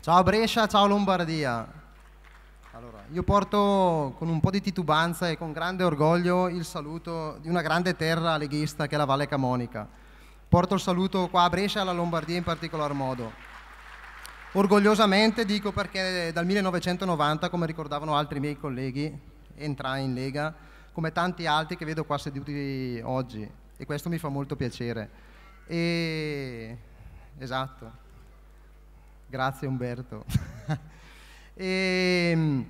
Ciao Brescia, ciao Lombardia. Allora, io porto con un po' di titubanza e con grande orgoglio il saluto di una grande terra leghista che è la Valle Camonica. Porto il saluto qua a Brescia e alla Lombardia in particolar modo. Orgogliosamente dico perché dal 1990, come ricordavano altri miei colleghi, entrai in Lega, come tanti altri che vedo qua seduti oggi, e questo mi fa molto piacere. E... Esatto. Grazie Umberto. e, ehm,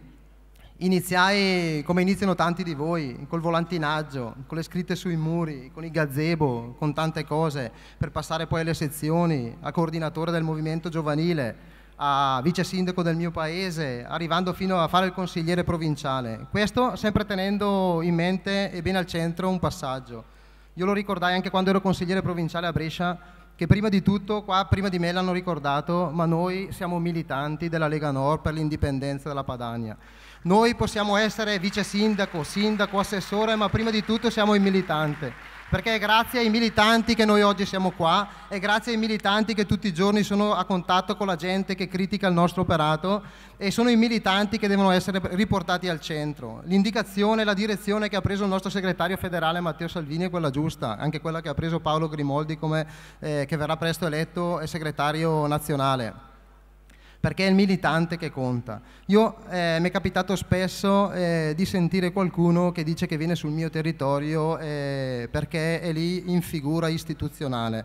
iniziai come iniziano tanti di voi, col volantinaggio, con le scritte sui muri, con i gazebo, con tante cose, per passare poi alle sezioni, a coordinatore del movimento giovanile, a vice sindaco del mio paese, arrivando fino a fare il consigliere provinciale. Questo sempre tenendo in mente e bene al centro un passaggio. Io lo ricordai anche quando ero consigliere provinciale a Brescia, che prima di tutto qua prima di me l'hanno ricordato, ma noi siamo militanti della Lega Nord per l'indipendenza della Padania. Noi possiamo essere vice sindaco, sindaco, assessore, ma prima di tutto siamo il militante perché è grazie ai militanti che noi oggi siamo qua, è grazie ai militanti che tutti i giorni sono a contatto con la gente che critica il nostro operato e sono i militanti che devono essere riportati al centro. L'indicazione, la direzione che ha preso il nostro segretario federale Matteo Salvini è quella giusta, anche quella che ha preso Paolo Grimoldi come, eh, che verrà presto eletto segretario nazionale perché è il militante che conta. Io, eh, mi è capitato spesso eh, di sentire qualcuno che dice che viene sul mio territorio eh, perché è lì in figura istituzionale.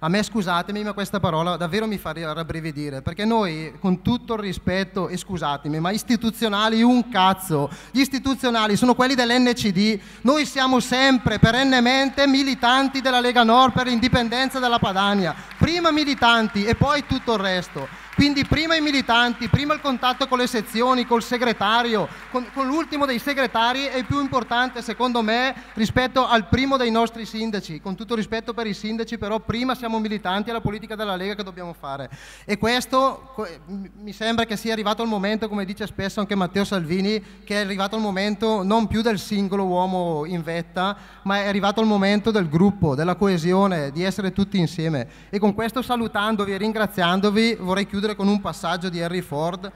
A me scusatemi, ma questa parola davvero mi fa rabbrividire, perché noi con tutto il rispetto, e scusatemi, ma istituzionali un cazzo, gli istituzionali sono quelli dell'NCD, noi siamo sempre perennemente militanti della Lega Nord per l'indipendenza della Padania, prima militanti e poi tutto il resto. Quindi prima i militanti, prima il contatto con le sezioni, col segretario, con, con l'ultimo dei segretari è più importante secondo me rispetto al primo dei nostri sindaci. Con tutto rispetto per i sindaci, però prima siamo militanti, alla politica della Lega che dobbiamo fare. E questo mi sembra che sia arrivato il momento, come dice spesso anche Matteo Salvini, che è arrivato il momento non più del singolo uomo in vetta, ma è arrivato il momento del gruppo, della coesione, di essere tutti insieme. E con questo salutandovi e ringraziandovi vorrei chiudere con un passaggio di Harry Ford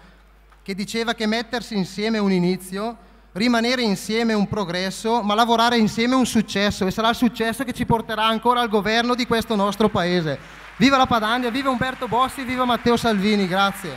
che diceva che mettersi insieme è un inizio, rimanere insieme è un progresso, ma lavorare insieme è un successo e sarà il successo che ci porterà ancora al governo di questo nostro paese. Viva la Padania, viva Umberto Bossi, viva Matteo Salvini, grazie.